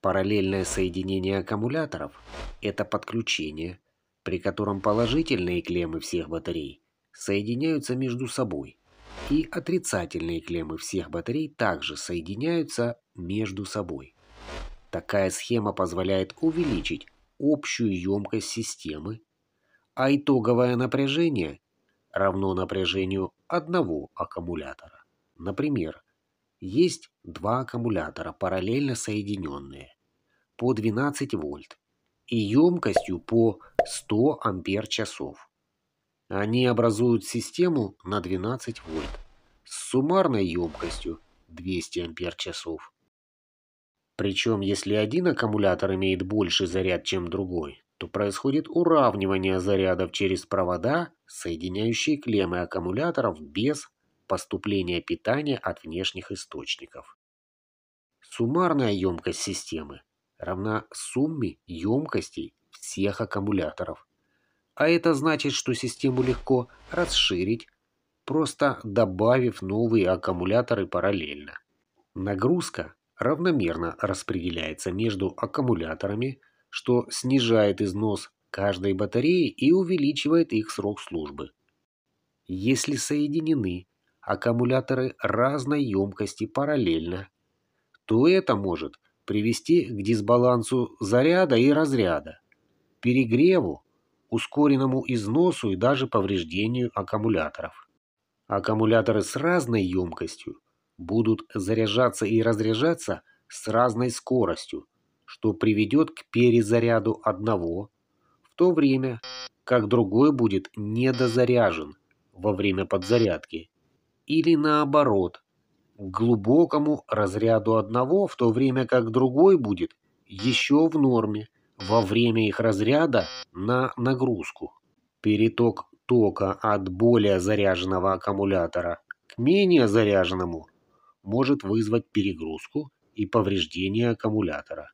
Параллельное соединение аккумуляторов – это подключение, при котором положительные клеммы всех батарей соединяются между собой, и отрицательные клеммы всех батарей также соединяются между собой. Такая схема позволяет увеличить общую емкость системы, а итоговое напряжение равно напряжению одного аккумулятора. Например, есть два аккумулятора, параллельно соединенные, по 12 вольт и емкостью по 100 ампер часов. Они образуют систему на 12 вольт с суммарной емкостью 200 ампер часов. Причем, если один аккумулятор имеет больше заряд, чем другой, то происходит уравнивание зарядов через провода, соединяющие клеммы аккумуляторов без поступления питания от внешних источников. Суммарная емкость системы равна сумме емкостей всех аккумуляторов. А это значит, что систему легко расширить, просто добавив новые аккумуляторы параллельно. Нагрузка равномерно распределяется между аккумуляторами, что снижает износ каждой батареи и увеличивает их срок службы. Если соединены аккумуляторы разной емкости параллельно. То это может привести к дисбалансу заряда и разряда, перегреву, ускоренному износу и даже повреждению аккумуляторов. Аккумуляторы с разной емкостью будут заряжаться и разряжаться с разной скоростью, что приведет к перезаряду одного, в то время как другой будет недозаряжен во время подзарядки или наоборот, к глубокому разряду одного, в то время как другой будет еще в норме во время их разряда на нагрузку. Переток тока от более заряженного аккумулятора к менее заряженному может вызвать перегрузку и повреждение аккумулятора.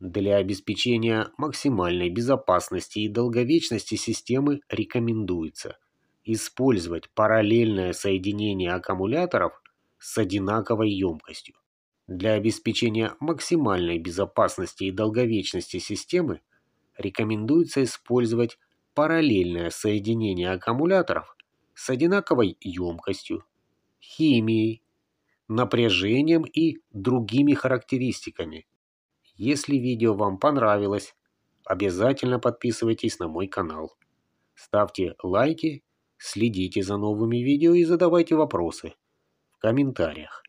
Для обеспечения максимальной безопасности и долговечности системы рекомендуется – использовать параллельное соединение аккумуляторов с одинаковой емкостью. Для обеспечения максимальной безопасности и долговечности системы рекомендуется использовать параллельное соединение аккумуляторов с одинаковой емкостью, химией, напряжением и другими характеристиками. Если видео вам понравилось, обязательно подписывайтесь на мой канал. Ставьте лайки Следите за новыми видео и задавайте вопросы в комментариях.